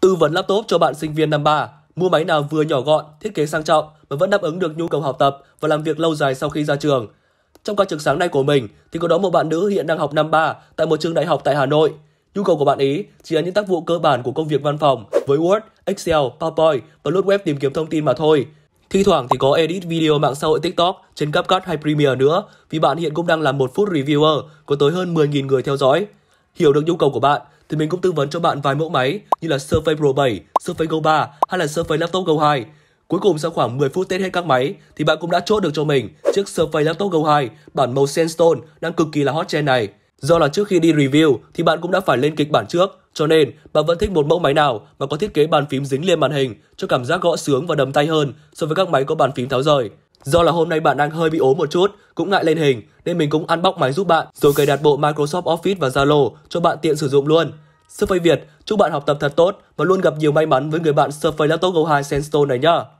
Tư vấn laptop cho bạn sinh viên năm 3, mua máy nào vừa nhỏ gọn, thiết kế sang trọng mà vẫn đáp ứng được nhu cầu học tập và làm việc lâu dài sau khi ra trường. Trong ca trực sáng nay của mình thì có đó một bạn nữ hiện đang học năm 3 tại một trường đại học tại Hà Nội. Nhu cầu của bạn ý chỉ là những tác vụ cơ bản của công việc văn phòng với Word, Excel, PowerPoint và lướt web tìm kiếm thông tin mà thôi. Thi thoảng thì có edit video mạng xã hội TikTok trên CapCut hay Premiere nữa vì bạn hiện cũng đang làm một phút reviewer có tới hơn 10.000 người theo dõi. Hiểu được nhu cầu của bạn thì mình cũng tư vấn cho bạn vài mẫu máy như là Surface Pro 7, Surface Go 3 hay là Surface Laptop Go 2. Cuối cùng sau khoảng 10 phút test hết các máy thì bạn cũng đã chốt được cho mình chiếc Surface Laptop Go 2 bản màu Sandstone đang cực kỳ là hot trend này. Do là trước khi đi review thì bạn cũng đã phải lên kịch bản trước, cho nên bạn vẫn thích một mẫu máy nào mà có thiết kế bàn phím dính liền màn hình cho cảm giác gõ sướng và đầm tay hơn so với các máy có bàn phím tháo rời. Do là hôm nay bạn đang hơi bị ốm một chút, cũng ngại lên hình nên mình cũng unbox máy giúp bạn rồi cài đặt bộ Microsoft Office và Zalo cho bạn tiện sử dụng luôn. Surface Việt, chúc bạn học tập thật tốt và luôn gặp nhiều may mắn với người bạn Surface Laptop Go 2 Sandstone này nhá.